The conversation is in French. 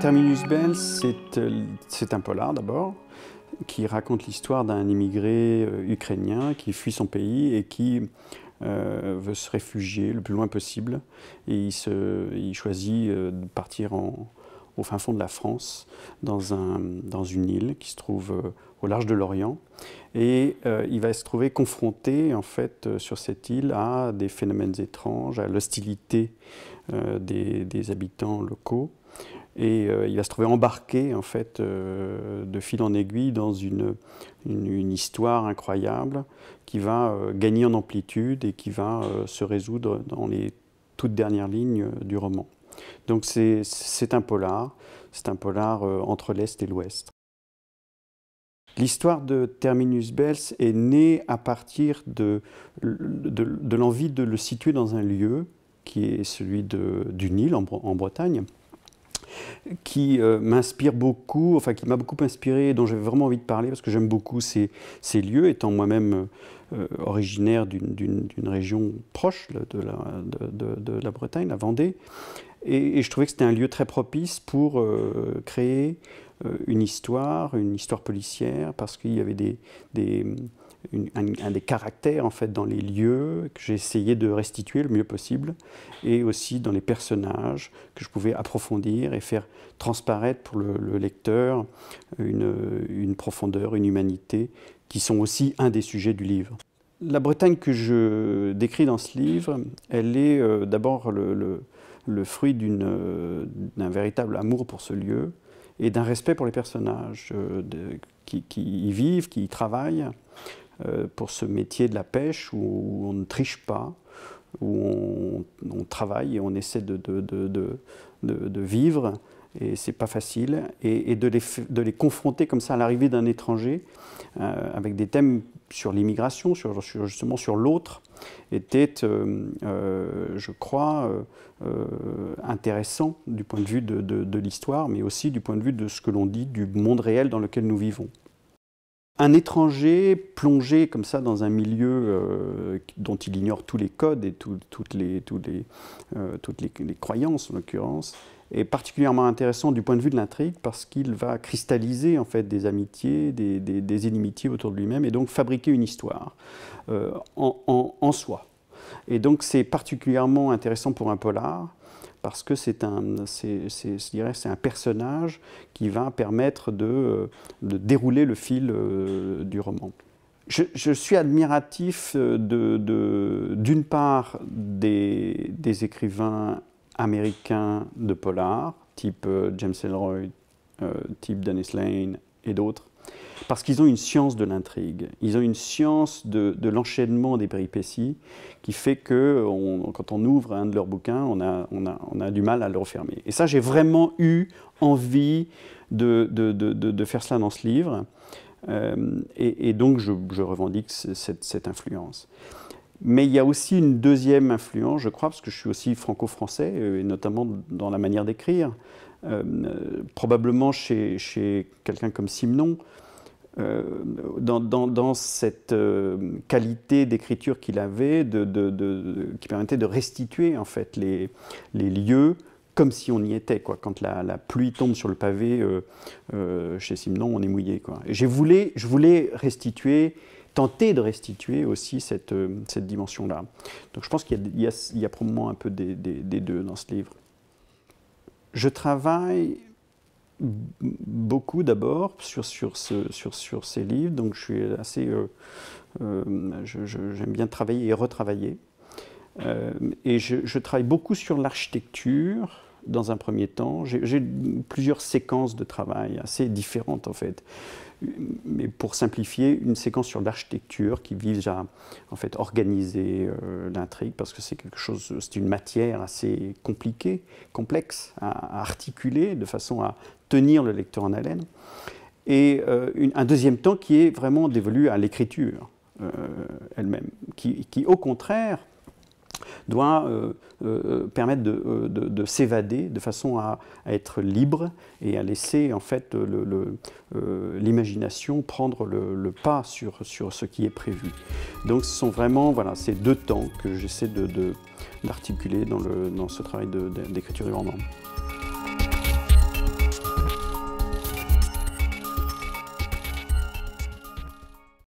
Terminus Bell, euh, c'est un polar d'abord, qui raconte l'histoire d'un immigré euh, ukrainien qui fuit son pays et qui euh, veut se réfugier le plus loin possible. Et il, choisit de partir au fin fond de la France, dans, un, une île qui se trouve au large de l'Orient. Et il va se trouver confronté, en fait, sur cette île à des phénomènes étranges, à l'hostilité des, habitants locaux, et euh, il va se trouver embarqué en fait euh, de fil en aiguille dans une, une, histoire incroyable qui va euh, gagner en amplitude et qui va se résoudre dans les toutes dernières lignes du roman. Donc c'est un polar, c'est un polar entre l'Est et l'Ouest. L'histoire de Terminus Bells est née à partir de, de, l'envie de le situer dans un lieu qui est celui de, du Nil en Bretagne, qui euh, m'inspire beaucoup, enfin qui m'a beaucoup inspiré dont j'avais vraiment envie de parler parce que j'aime beaucoup ces, ces, lieux, étant moi-même euh, originaire d'une région proche de la, de, de, la, Bretagne, la Vendée. Et, je trouvais que c'était un lieu très propice pour euh, créer une histoire, une histoire policière, parce qu'il y avait des, des un, des caractères en fait dans les lieux que j'ai essayé de restituer le mieux possible et aussi dans les personnages que je pouvais approfondir et faire transparaître pour le, lecteur une, une profondeur, une humanité qui sont aussi un des sujets du livre. La Bretagne que je décris dans ce livre, elle est euh, d'abord le, le, fruit d'un véritable amour pour ce lieu et d'un respect pour les personnages euh, qui, qui, y vivent, qui y travaillent. Euh, pour ce métier de la pêche où on ne triche pas, où on, travaille et on essaie de, de, vivre et c'est pas facile, et, de, les, confronter comme ça à l'arrivée d'un étranger, euh, avec des thèmes sur l'immigration, sur, justement sur l'autre, était, euh, je crois, intéressant du point de vue de l'histoire, mais aussi du point de vue de ce que l'on dit du monde réel dans lequel nous vivons un étranger plongé comme ça dans un milieu euh, dont il ignore tous les codes et toutes, les, tous les, euh, toutes les, croyances en l'occurrence est particulièrement intéressant du point de vue de l'intrigue parce qu'il va cristalliser en fait des amitiés, des, inimitiés autour de lui-même et donc fabriquer une histoire euh, en, soi. Et donc c'est particulièrement intéressant pour un polar parce que c'est un, c'est un personnage qui va permettre de, de dérouler le fil euh, du roman. Je, suis admiratif euh, d'une de, d'une part des, écrivains américains de polar, type euh, James Ellroy, type Dennis Lane et d'autres, parce qu'ils ont une science de l'intrigue, ils ont une science de, l'enchaînement des péripéties qui fait que quand on ouvre un de leurs bouquins, on a, du mal à le refermer. Et ça, j'ai vraiment eu envie de, faire cela dans ce livre. Euh, et, donc, je, revendique cette influence. Mais il y a aussi une deuxième influence, je crois, parce que je suis aussi franco-français, euh, et notamment dans la manière d'écrire. Euh, probablement chez, quelqu'un comme Simon, euh, dans, cette qualité d'écriture qu'il avait, de, qui permettait de restituer en fait les, les lieux comme si on y était. Quoi. Quand la, pluie tombe sur le pavé chez Simon, on est mouillé. Quoi. je voulais restituer tenter de restituer aussi cette, euh, cette dimension-là. Donc je pense qu'il y, y, y, a probablement un peu des, des, deux dans ce livre. Je travaille beaucoup d'abord sur, sur, ce, sur, sur, ces livres, donc je suis assez... Euh, euh, j'aime bien travailler et retravailler. et je, travaille beaucoup sur l'architecture, dans un premier temps. J'ai plusieurs séquences de travail assez différentes en fait. Mais pour simplifier, une séquence sur l'architecture qui vise à en fait organiser euh, l'intrigue parce que c'est quelque chose, c'est une matière assez compliquée, complexe à, articuler de façon à tenir le lecteur en haleine. Et euh, un deuxième temps qui est vraiment dévolu à l'écriture euh, elle-même, qui, qui au contraire doit euh, euh, permettre euh, de, s'évader de façon à, être libre et à laisser en fait l'imagination prendre le, pas sur, ce qui est prévu. Donc ce sont vraiment voilà, ces deux temps que j'essaie d'articuler de, dans, dans, ce travail d'écriture du roman.